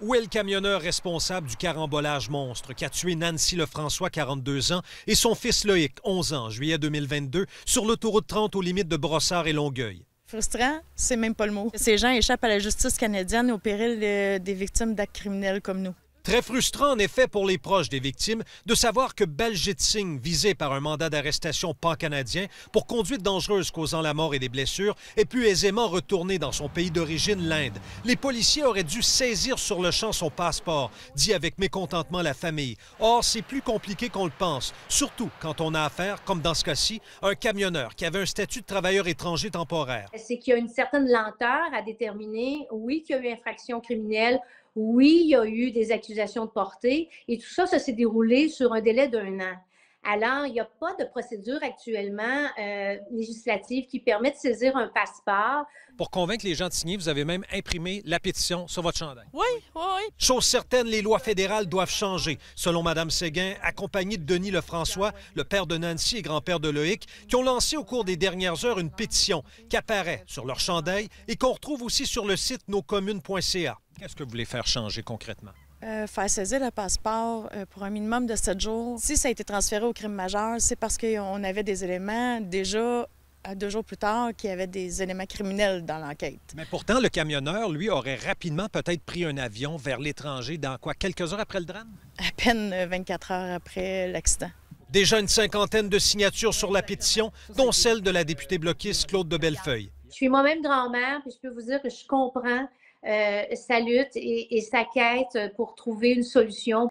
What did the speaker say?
Où est le camionneur responsable du carambolage monstre qui a tué Nancy Lefrançois, 42 ans, et son fils Loïc, 11 ans, juillet 2022, sur l'autoroute 30 aux limites de Brossard et Longueuil? Frustrant, c'est même pas le mot. Ces gens échappent à la justice canadienne au péril euh, des victimes d'actes criminels comme nous. Très frustrant en effet pour les proches des victimes de savoir que Baljit Singh, visé par un mandat d'arrestation pan-canadien pour conduite dangereuse causant la mort et des blessures, ait pu aisément retourner dans son pays d'origine, l'Inde. Les policiers auraient dû saisir sur le champ son passeport, dit avec mécontentement la famille. Or, c'est plus compliqué qu'on le pense, surtout quand on a affaire, comme dans ce cas-ci, à un camionneur qui avait un statut de travailleur étranger temporaire. C'est qu'il y a une certaine lenteur à déterminer, oui, qu'il y a eu infraction criminelle, oui, il y a eu des accusations de portée. Et tout ça, ça s'est déroulé sur un délai d'un an. Alors, il n'y a pas de procédure actuellement euh, législative qui permet de saisir un passeport. Pour convaincre les gens de signer, vous avez même imprimé la pétition sur votre chandail. Oui, oui, oui. Chose certaine, les lois fédérales doivent changer. Selon Mme Séguin, accompagnée de Denis Lefrançois, le père de Nancy et grand-père de Loïc, qui ont lancé au cours des dernières heures une pétition qui apparaît sur leur chandail et qu'on retrouve aussi sur le site noscommunes.ca. Qu'est-ce que vous voulez faire changer concrètement? Euh, faire le passeport euh, pour un minimum de sept jours. Si ça a été transféré au crime majeur, c'est parce qu'on avait des éléments déjà euh, deux jours plus tard qui avaient avait des éléments criminels dans l'enquête. Mais pourtant, le camionneur, lui, aurait rapidement peut-être pris un avion vers l'étranger dans quoi, quelques heures après le drame? À peine 24 heures après l'accident. Déjà une cinquantaine de signatures sur la pétition, dont celle de la députée bloquiste Claude de Bellefeuille. Je suis moi-même grand-mère, puis je peux vous dire que je comprends euh, sa lutte et, et, sa quête pour trouver une solution.